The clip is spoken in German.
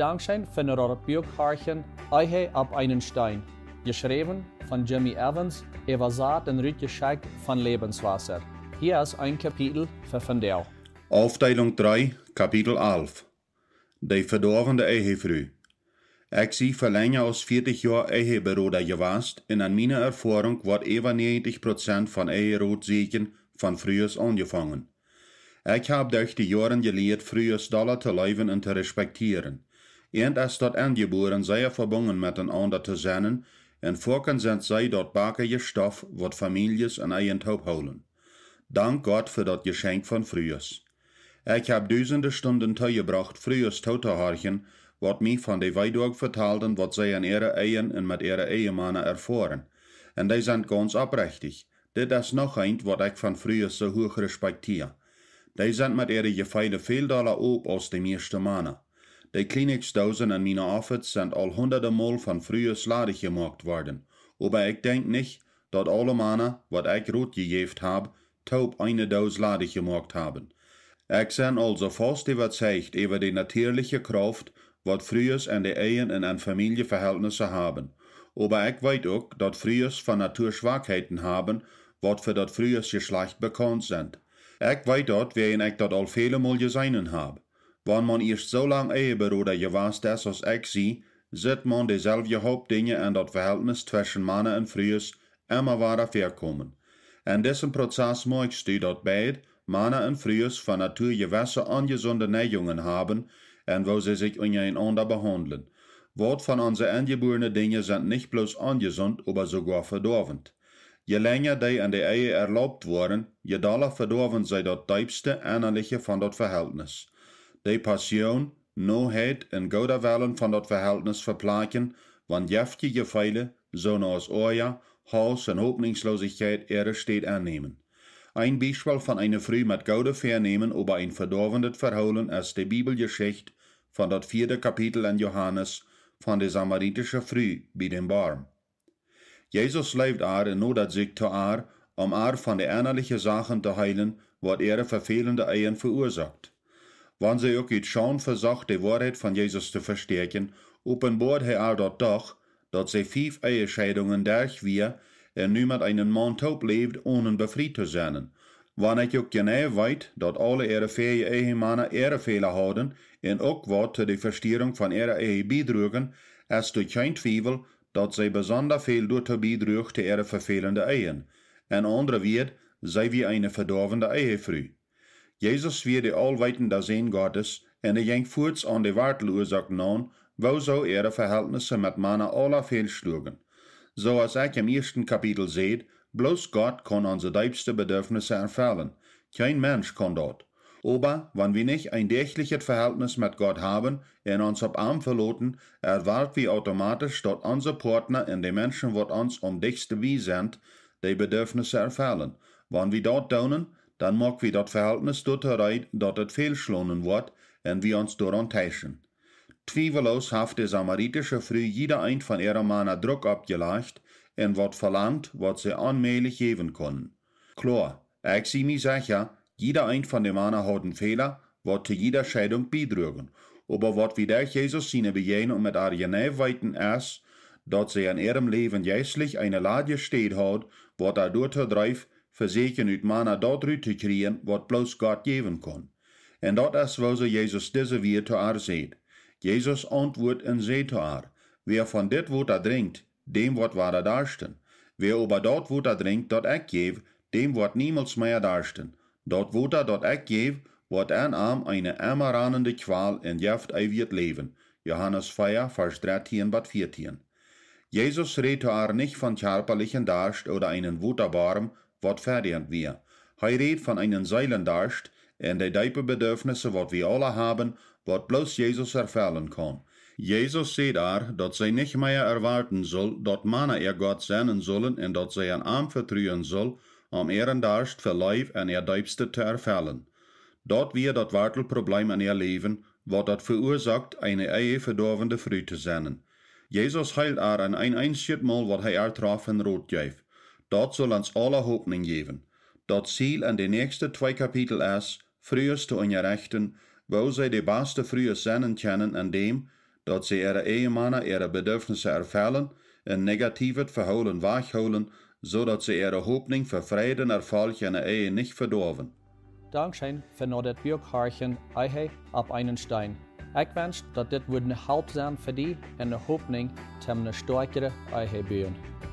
Gedenkstein findet er Bürgharchen Eihe ab einen Stein, geschrieben von Jimmy Evans, Eva Saat und Rütgeschenk von Lebenswasser. Hier ist ein Kapitel für Vandel. Aufteilung 3, Kapitel 11. Die verdorvende Ehefrau. Ich zie für länger als 40 jaar eheberoder geweest en aan mijn ervaring wordt even 90% van eheroodzieken von vroeger angefangen. Ich habe durch die jaren gelehrt, frühes Dollar zu leven und zu respektieren en as dat aangeboeren zeer verbonden met een ander te zijn, en voorken zijn zij dat bakkerje stof wat families en eien taub holen. Dank Gott voor dat geschenk van vroegers. Ik heb duizenden stunden tegebracht vroegers toe te horchen, wat mij van de weidorg vertaalden wat zij aan ihre eien en met ihre eiemannen ervoren. En die zijn ganz oprechtig. Dit is nog eind wat ik van vroegers zo hoog respecteer. Die zijn met ihre gefeide veel dollar op als de meeste mannen. Die Kleenex-Dosen meiner Office sind zijn al honderden von van früher sladig gemaakt worden. Aber ich denk nicht, dat alle mannen, wat ich rot gegeven hab, taub eine doos ladig gemacht hebben. Ich zijn also fast überzeugt über die natürliche Kraft, wat frühers en de Ehen in een Familienverhältnisse haben. Aber ik weet ook dat frühers van Schwachheiten haben, wat für dat frühers Geschlecht bekannt sind. Ich weet dat, wer ich ik dat al vele mal gesehen habe. Wann man eerst zo lang je gewarst des als ich sie, zit man hoop Hauptdinge und dat Verhältnis tussen mannen und Frühes immer wieder vorkommen. In dit proces merkst du, dat beide, Männer und Frühes, von je gewisse ungesunde Neigungen haben und wo sie sich untereinander behandeln. Wort von onze ingeborene Dingen zijn niet bloß ongezond, maar sogar verdorvend. Je länger die an de eie erlaubt worden, je daller verdorven zij dat diepste innerlijke van dat verhältnis. depression, noodheid en godawellen von dat Verhältnis verplaatsen, wann jeftige je so zoals Oja, Haus und Hoffnungslosigkeit ihre steht annehmen. Ein Beispiel von einer Früh mit Gaude vernehmen über ein verdorbendes Verholen ist der Bibelgeschichte von das vierte Kapitel an Johannes von der samaritische Früh bei dem Barm. Jesus lebt ar in Nodatzig zu ar, um ar von der ärgerlichen Sachen zu heilen, wat ihre verfehlende Eien verursacht. Wanneer zij ook uit Sean verzocht de waarheid van Jezus te versterken, openbaart hij haar dat toch, dat zij vijf eierscheidungen derg weer en nu met een man taub leeft ohne bevrijd te zijn. Wanneer ik ook genau weet dat alle erevee eigen erevelen houden en ook wat te de verstiering van ihre ehe bijdrugen, is er geen twijfel dat zij bijzonder veel door te bijdrugen te ihre vervelende eieren. En andere weer, zij wie een verdorvende eiervrouw. Jezus weer de alwetende zijn Gottes en er ging voorts aan de waardeloosheid naam, wo zo ihre Verhältnisse mit meiner aller fehlschlugen. So als ich im ersten Kapitel seht, bloß Gott kann unsere deibste Bedürfnisse erfüllen. Kein Mensch kann dort. Aber, wenn wir nicht ein dächtliches Verhältnis mit Gott haben, in uns ab Arm verloten, erwartet wir automatisch, dort unser Partner in den Menschen, die uns um dichste wie sind, die Bedürfnisse erfüllen. Wenn wir dort daunen, dann mag wie dat verhältnis dort doorrijden dat het veelslonen wordt en wie ons door ontijschen. Twijfelloos heeft de Samaritische Früh jeder ein von ihrer mannen Druck opgelegd en wordt verlangt wat sie anmählich geben können. Klar, ich zie mij sicher, jeder ein von den mannen hat einen Fehler, wat zu jeder Scheidung biedrugen, aber wat wie der Jesus seine Begegnung mit Ariane weiten ist, dat sie in ihrem Leben jässlich eine Lade steht hat, wat er doortreift, verzeker uit manna dat ruut te kriegen wat bloß Gott geben kon. En dat is woze Jesus diese weer te ar seht. Jesus antwoordt en seht te ar. wer von dit woord er drinkt, dem wordt waar darsten. Wer ober dat woord er drinkt dat ik geef, dem wordt niemals meer darsten. Dat woord dat ik geef, wordt en arm een emmeranende kwaal en jeft eeuwig leven. Johannes 4, vers 13 bis 14. Jesus redet haar nicht von körperlichen Darst oder einen Wutterbarm, wat fertig wir. Hij redt van einen Seilendarst en de diepe bedürfnisse wat we alle haben, wat bloß Jesus erfällen kann. Jesus sieht er, dat zij nicht mehr erwarten soll, dat mannen er Gott senden sollen en dat zij een Arm vertrühen soll, om ehrendarst für Leif en er Deibste te erfällen. Dort wir dat Wartelproblem in ihr Leben, wat dat verursacht, eine Ehe verdorvende Früh zu senden. Jesus heilt er an ein einziges Mal, wat hij er traf in Rotjeif. Dort soll uns alle hopening geben. Dort ziel en de nächste zwei kapitel is, frühes te ongerechten, wo sie die beste frühes zijn kennen en dem, dat sie ihre Ehemannen ihre Bedürfnisse erfüllen en negatives verholen wachholen, zodat sie ihre hopening für Frieden en Erfolg in der Ehe niet verdorven. Dankzij vernodert Björk Harchen Ehe ab einen Stein. Ik wens dat dit wordt een hulp zijn voor die en de hopening te een sterkere Ehe buren.